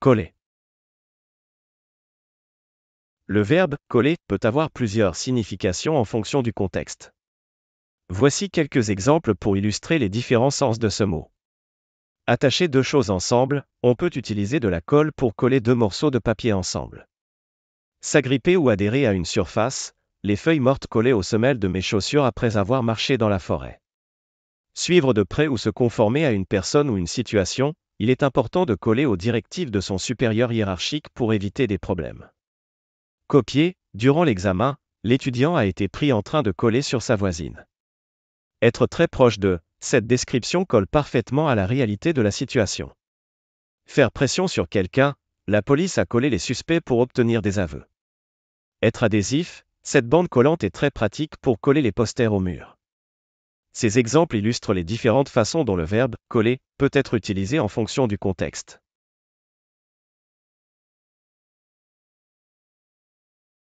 coller. Le verbe coller peut avoir plusieurs significations en fonction du contexte. Voici quelques exemples pour illustrer les différents sens de ce mot. Attacher deux choses ensemble, on peut utiliser de la colle pour coller deux morceaux de papier ensemble. S'agripper ou adhérer à une surface, les feuilles mortes collées aux semelles de mes chaussures après avoir marché dans la forêt. Suivre de près ou se conformer à une personne ou une situation, il est important de coller aux directives de son supérieur hiérarchique pour éviter des problèmes. Copier, durant l'examen, l'étudiant a été pris en train de coller sur sa voisine. Être très proche de, cette description colle parfaitement à la réalité de la situation. Faire pression sur quelqu'un, la police a collé les suspects pour obtenir des aveux. Être adhésif, cette bande collante est très pratique pour coller les posters au mur. Ces exemples illustrent les différentes façons dont le verbe coller peut être utilisé en fonction du contexte.